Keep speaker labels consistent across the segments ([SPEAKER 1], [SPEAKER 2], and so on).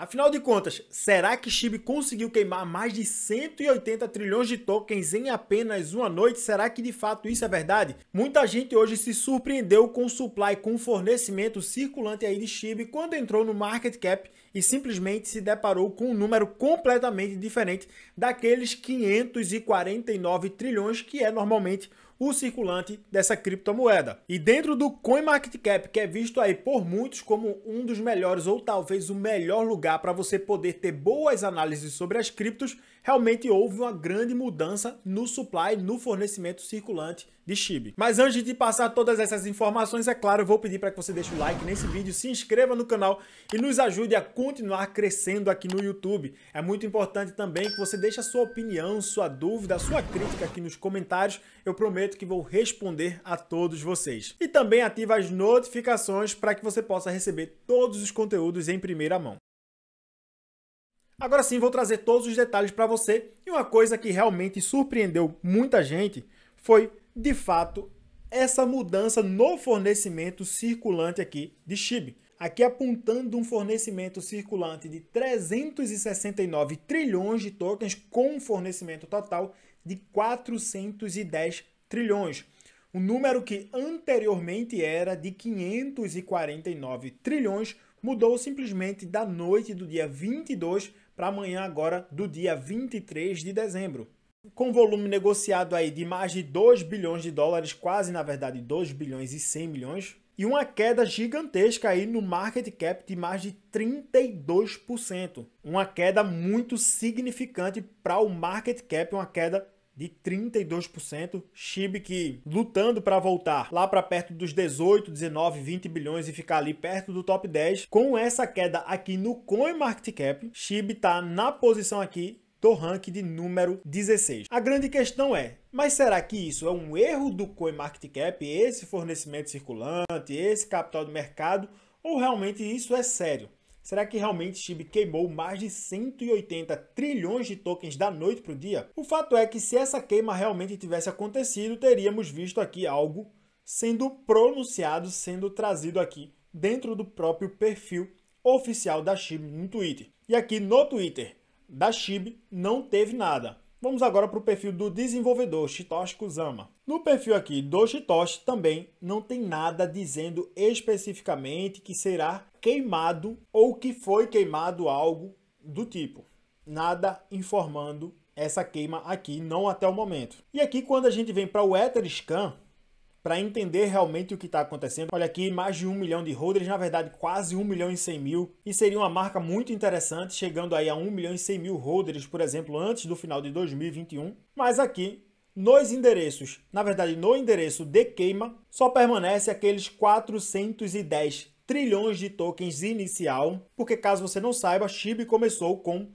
[SPEAKER 1] Afinal de contas, será que Shiba conseguiu queimar mais de 180 trilhões de tokens em apenas uma noite? Será que de fato isso é verdade? Muita gente hoje se surpreendeu com o supply, com o fornecimento circulante aí de Shiba quando entrou no market cap e simplesmente se deparou com um número completamente diferente daqueles 549 trilhões que é normalmente o circulante dessa criptomoeda. E dentro do CoinMarketCap, que é visto aí por muitos como um dos melhores ou talvez o melhor lugar para você poder ter boas análises sobre as criptos, realmente houve uma grande mudança no supply, no fornecimento circulante de Shiba. Mas antes de passar todas essas informações, é claro, eu vou pedir para que você deixe o like nesse vídeo, se inscreva no canal e nos ajude a continuar crescendo aqui no YouTube. É muito importante também que você deixe a sua opinião, sua dúvida, sua crítica aqui nos comentários. Eu prometo prometo que vou responder a todos vocês. E também ativa as notificações para que você possa receber todos os conteúdos em primeira mão. Agora sim, vou trazer todos os detalhes para você. E uma coisa que realmente surpreendeu muita gente foi, de fato, essa mudança no fornecimento circulante aqui de chip. Aqui apontando um fornecimento circulante de 369 trilhões de tokens com um fornecimento total de 410 trilhões, um número que anteriormente era de 549 trilhões, mudou simplesmente da noite do dia 22 para amanhã agora do dia 23 de dezembro. Com volume negociado aí de mais de 2 bilhões de dólares, quase na verdade 2 bilhões e 100 milhões, e uma queda gigantesca aí no market cap de mais de 32%. Uma queda muito significante para o market cap, uma queda de 32%, Chib que lutando para voltar lá para perto dos 18, 19, 20 bilhões e ficar ali perto do top 10. Com essa queda aqui no CoinMarketCap, Chib está na posição aqui do ranking de número 16. A grande questão é, mas será que isso é um erro do CoinMarketCap, esse fornecimento circulante, esse capital de mercado, ou realmente isso é sério? Será que realmente Chibi queimou mais de 180 trilhões de tokens da noite para o dia? O fato é que se essa queima realmente tivesse acontecido, teríamos visto aqui algo sendo pronunciado, sendo trazido aqui dentro do próprio perfil oficial da Chibi no Twitter. E aqui no Twitter da Chibi não teve nada. Vamos agora para o perfil do desenvolvedor Shitoshi Kusama. No perfil aqui do Shitoshi também não tem nada dizendo especificamente que será queimado ou que foi queimado algo do tipo. Nada informando essa queima aqui, não até o momento. E aqui quando a gente vem para o Etherscan, para entender realmente o que está acontecendo. Olha aqui, mais de um milhão de holders, na verdade quase um milhão e cem mil, e seria uma marca muito interessante, chegando aí a um milhão e cem mil holders, por exemplo, antes do final de 2021. Mas aqui nos endereços, na verdade, no endereço de queima, só permanece aqueles 410 trilhões de tokens inicial, porque caso você não saiba, Shiba começou com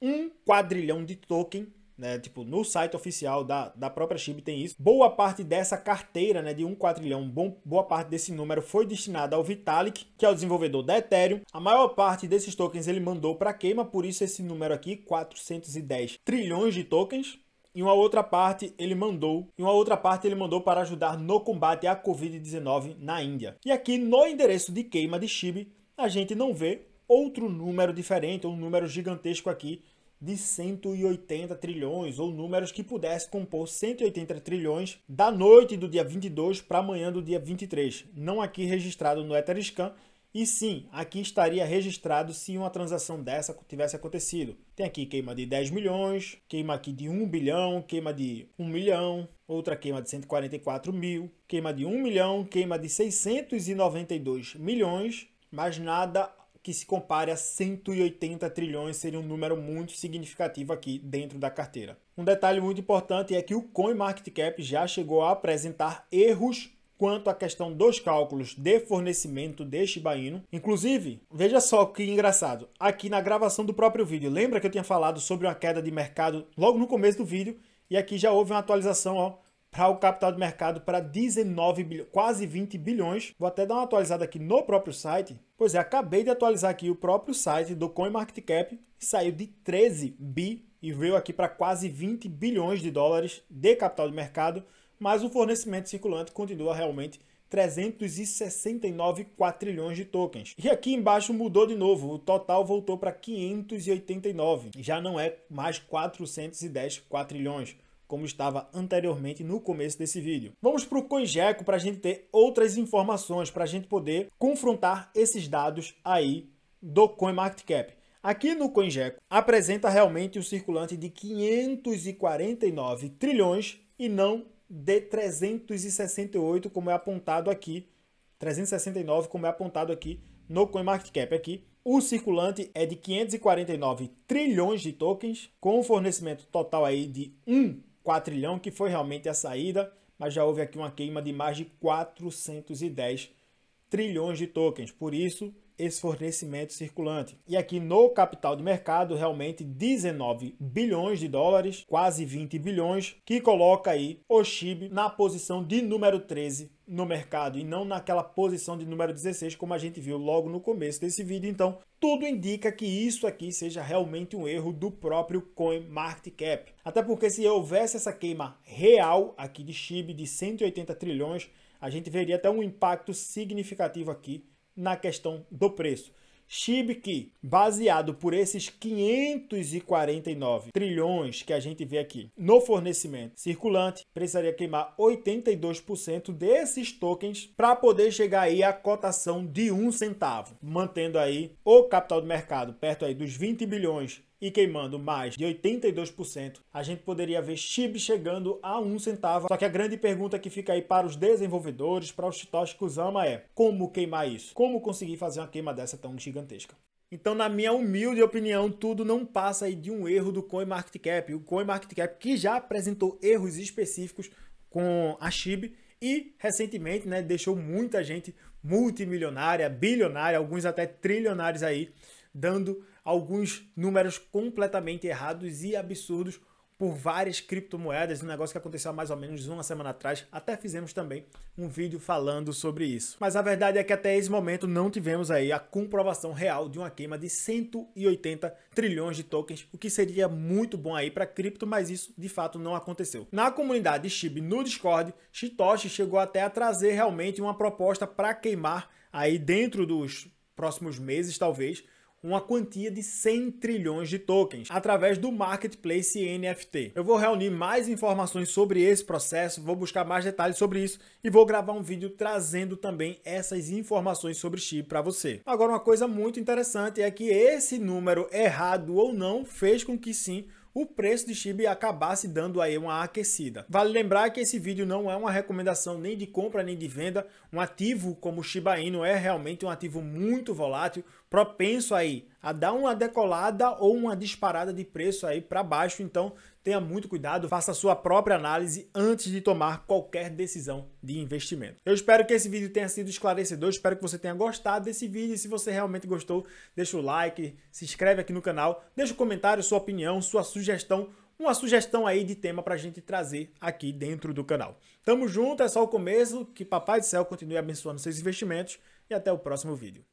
[SPEAKER 1] um quadrilhão de token, né? Tipo, no site oficial da, da própria Shiba tem isso. Boa parte dessa carteira, né, de um quadrilhão, bom, boa parte desse número foi destinada ao Vitalik, que é o desenvolvedor da Ethereum. A maior parte desses tokens ele mandou para queima, por isso esse número aqui, 410 trilhões de tokens. Em uma outra parte, ele mandou, em uma outra parte ele mandou para ajudar no combate à COVID-19 na Índia. E aqui no endereço de queima de Chibi, a gente não vê outro número diferente, um número gigantesco aqui de 180 trilhões, ou números que pudesse compor 180 trilhões da noite do dia 22 para amanhã do dia 23. Não aqui registrado no Etherscan, e sim, aqui estaria registrado se uma transação dessa tivesse acontecido. Tem aqui queima de 10 milhões, queima aqui de 1 bilhão, queima de 1 milhão, outra queima de 144 mil, queima de 1 milhão, queima de 692 milhões, mas nada que se compare a 180 trilhões seria um número muito significativo aqui dentro da carteira. Um detalhe muito importante é que o CoinMarketCap já chegou a apresentar erros quanto à questão dos cálculos de fornecimento deste baíno. Inclusive, veja só que engraçado, aqui na gravação do próprio vídeo, lembra que eu tinha falado sobre uma queda de mercado logo no começo do vídeo? E aqui já houve uma atualização para o capital de mercado para 19 bilhões, quase 20 bilhões. Vou até dar uma atualizada aqui no próprio site. Pois é, acabei de atualizar aqui o próprio site do CoinMarketCap, saiu de 13 bi e veio aqui para quase 20 bilhões de dólares de capital de mercado mas o fornecimento circulante continua realmente 369 trilhões de tokens. E aqui embaixo mudou de novo, o total voltou para 589, já não é mais 410 trilhões como estava anteriormente no começo desse vídeo. Vamos para o CoinGecko para a gente ter outras informações, para a gente poder confrontar esses dados aí do CoinMarketCap. Aqui no CoinGecko apresenta realmente o circulante de 549 trilhões e não de 368, como é apontado aqui, 369, como é apontado aqui no CoinMarketCap aqui. O circulante é de 549 trilhões de tokens, com um fornecimento total aí de 1 quatrilhão, que foi realmente a saída, mas já houve aqui uma queima de mais de 410 trilhões de tokens. Por isso, esse fornecimento circulante. E aqui no capital de mercado, realmente 19 bilhões de dólares, quase 20 bilhões, que coloca aí o Chib na posição de número 13 no mercado e não naquela posição de número 16, como a gente viu logo no começo desse vídeo. Então, tudo indica que isso aqui seja realmente um erro do próprio CoinMarketCap. Até porque se houvesse essa queima real aqui de Chib de 180 trilhões, a gente veria até um impacto significativo aqui na questão do preço. Chib que, baseado por esses 549 trilhões que a gente vê aqui no fornecimento circulante, precisaria queimar 82% desses tokens para poder chegar aí à cotação de um centavo, mantendo aí o capital do mercado perto aí dos 20 bilhões e queimando mais de 82%, a gente poderia ver chip chegando a um centavo. Só que a grande pergunta que fica aí para os desenvolvedores, para os Shitoshi Kusama é como queimar isso? Como conseguir fazer uma queima dessa tão gigantesca? Então, na minha humilde opinião, tudo não passa aí de um erro do CoinMarketCap. O CoinMarketCap que já apresentou erros específicos com a SHIB e recentemente, né, deixou muita gente multimilionária, bilionária, alguns até trilionários aí dando alguns números completamente errados e absurdos por várias criptomoedas, um negócio que aconteceu há mais ou menos uma semana atrás. Até fizemos também um vídeo falando sobre isso. Mas a verdade é que até esse momento não tivemos aí a comprovação real de uma queima de 180 trilhões de tokens, o que seria muito bom aí para cripto, mas isso de fato não aconteceu. Na comunidade Shib no Discord, Shitoshi chegou até a trazer realmente uma proposta para queimar aí dentro dos próximos meses, talvez, uma quantia de 100 trilhões de tokens através do marketplace NFT. Eu vou reunir mais informações sobre esse processo, vou buscar mais detalhes sobre isso e vou gravar um vídeo trazendo também essas informações sobre chip para você. Agora, uma coisa muito interessante é que esse número errado ou não fez com que sim o preço de Shiba acabasse dando aí uma aquecida. Vale lembrar que esse vídeo não é uma recomendação nem de compra nem de venda. Um ativo como Shiba Inu é realmente um ativo muito volátil, propenso aí a dar uma decolada ou uma disparada de preço aí para baixo. Então, Tenha muito cuidado, faça a sua própria análise antes de tomar qualquer decisão de investimento. Eu espero que esse vídeo tenha sido esclarecedor, espero que você tenha gostado desse vídeo. Se você realmente gostou, deixa o like, se inscreve aqui no canal, deixa o um comentário, sua opinião, sua sugestão uma sugestão aí de tema para a gente trazer aqui dentro do canal. Tamo junto, é só o começo, que Papai do Céu continue abençoando seus investimentos e até o próximo vídeo.